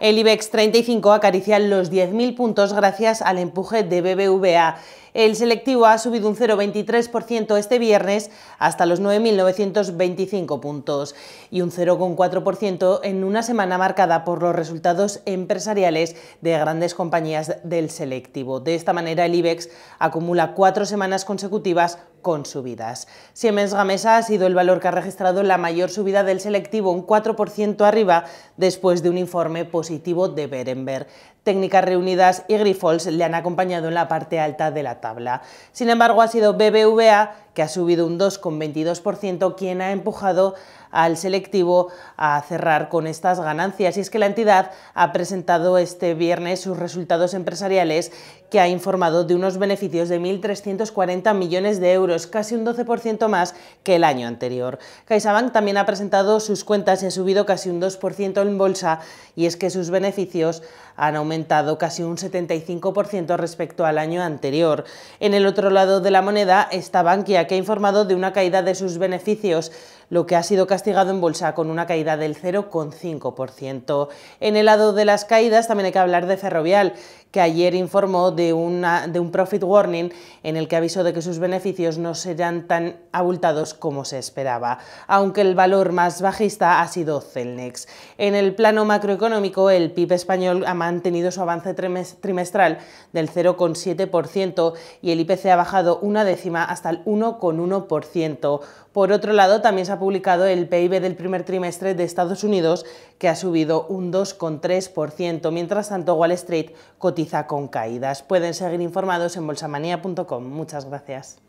El IBEX 35 acaricia los 10.000 puntos gracias al empuje de BBVA. El selectivo ha subido un 0,23% este viernes hasta los 9.925 puntos y un 0,4% en una semana marcada por los resultados empresariales de grandes compañías del selectivo. De esta manera, el IBEX acumula cuatro semanas consecutivas con subidas. Siemens Gamesa ha sido el valor que ha registrado la mayor subida del selectivo, un 4% arriba, después de un informe positivo de Berenberg. Técnicas Reunidas y Grifols le han acompañado en la parte alta de la tabla. Sin embargo, ha sido BBVA que ha subido un 2,22%, quien ha empujado al selectivo a cerrar con estas ganancias. Y es que la entidad ha presentado este viernes sus resultados empresariales que ha informado de unos beneficios de 1.340 millones de euros, casi un 12% más que el año anterior. CaixaBank también ha presentado sus cuentas y ha subido casi un 2% en bolsa y es que sus beneficios han aumentado casi un 75% respecto al año anterior. En el otro lado de la moneda está Bankia, que ha informado de una caída de sus beneficios lo que ha sido castigado en bolsa con una caída del 0,5%. En el lado de las caídas también hay que hablar de Ferrovial, que ayer informó de, una, de un profit warning en el que avisó de que sus beneficios no serán tan abultados como se esperaba, aunque el valor más bajista ha sido Celnex. En el plano macroeconómico, el PIB español ha mantenido su avance trimestral del 0,7% y el IPC ha bajado una décima hasta el 1,1%. Por otro lado, también se ha publicado el PIB del primer trimestre de Estados Unidos, que ha subido un 2,3%. Mientras tanto, Wall Street cotiza con caídas. Pueden seguir informados en bolsamanía.com. Muchas gracias.